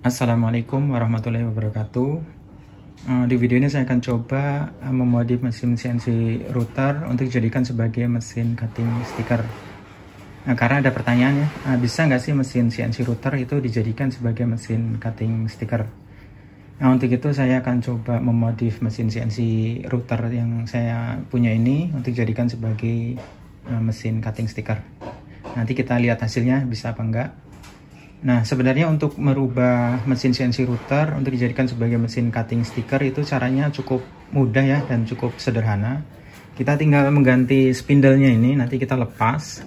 Assalamualaikum warahmatullahi wabarakatuh eh, Di video ini saya akan coba eh, memodif mesin CNC router untuk dijadikan sebagai mesin cutting stiker nah, Karena ada pertanyaan ya, eh, bisa nggak sih mesin CNC router itu dijadikan sebagai mesin cutting stiker Nah untuk itu saya akan coba memodif mesin CNC router yang saya punya ini untuk dijadikan sebagai mesin cutting stiker Nanti kita lihat hasilnya bisa apa enggak Nah, sebenarnya untuk merubah mesin CNC router untuk dijadikan sebagai mesin cutting stiker itu caranya cukup mudah ya dan cukup sederhana. Kita tinggal mengganti spindle-nya ini, nanti kita lepas.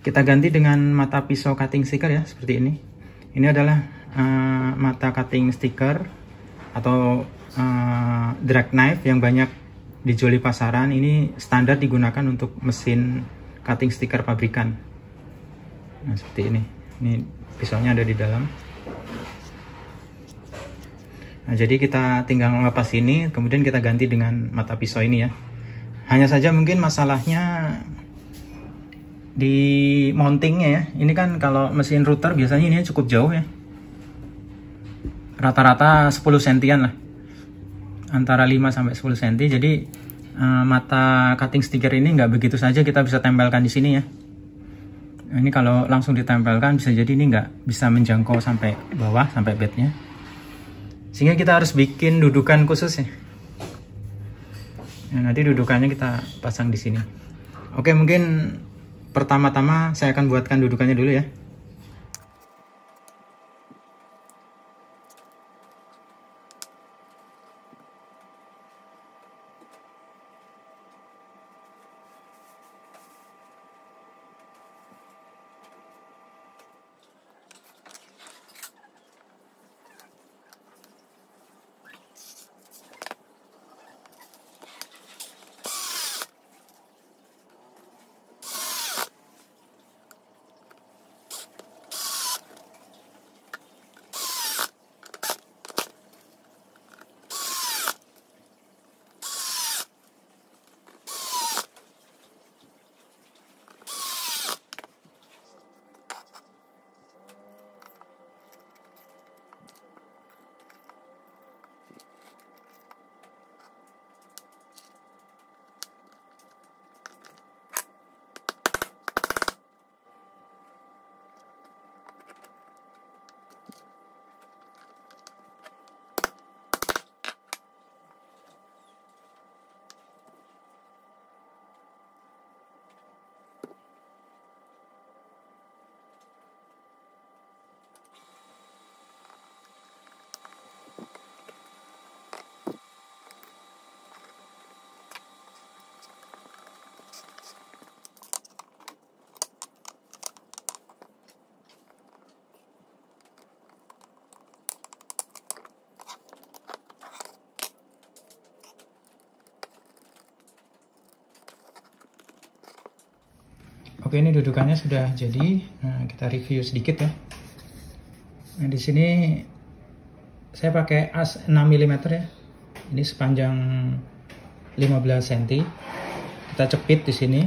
Kita ganti dengan mata pisau cutting stiker ya, seperti ini. Ini adalah uh, mata cutting stiker atau uh, drag knife yang banyak dijual di pasaran. Ini standar digunakan untuk mesin cutting stiker pabrikan. Nah, seperti ini ini pisaunya ada di dalam nah jadi kita tinggal lepas ini kemudian kita ganti dengan mata pisau ini ya hanya saja mungkin masalahnya di mountingnya ya ini kan kalau mesin router biasanya ini cukup jauh ya rata-rata 10 sentian lah antara 5 sampai 10 cm jadi uh, mata cutting stiker ini nggak begitu saja kita bisa tempelkan di sini ya ini kalau langsung ditempelkan bisa jadi ini nggak bisa menjangkau sampai bawah sampai bednya sehingga kita harus bikin dudukan khusus ya nah, nanti dudukannya kita pasang di sini oke mungkin pertama-tama saya akan buatkan dudukannya dulu ya Oke, ini dudukannya sudah jadi. Nah, kita review sedikit ya. Nah, di sini saya pakai as 6 mm ya. Ini sepanjang 15 cm. Kita cepit di sini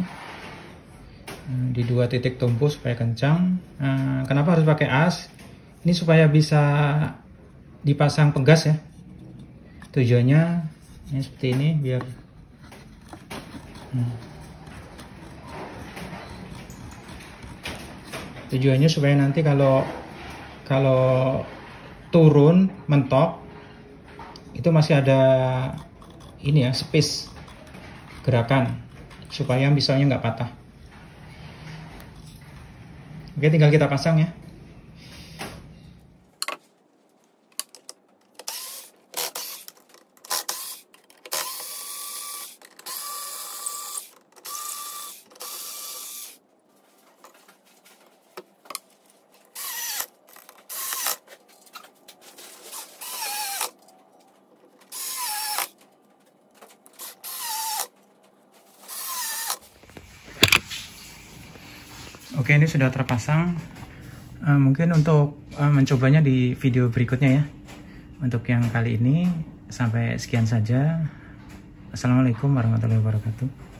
nah, di dua titik tumpu supaya kencang. Nah, kenapa harus pakai as? Ini supaya bisa dipasang pegas ya. Tujuannya ini seperti ini biar. Hmm. Tujuannya supaya nanti kalau kalau turun mentok itu masih ada ini ya space gerakan supaya misalnya nggak patah. Oke, tinggal kita pasang ya. Oke ini sudah terpasang uh, mungkin untuk uh, mencobanya di video berikutnya ya untuk yang kali ini sampai sekian saja Assalamualaikum warahmatullahi wabarakatuh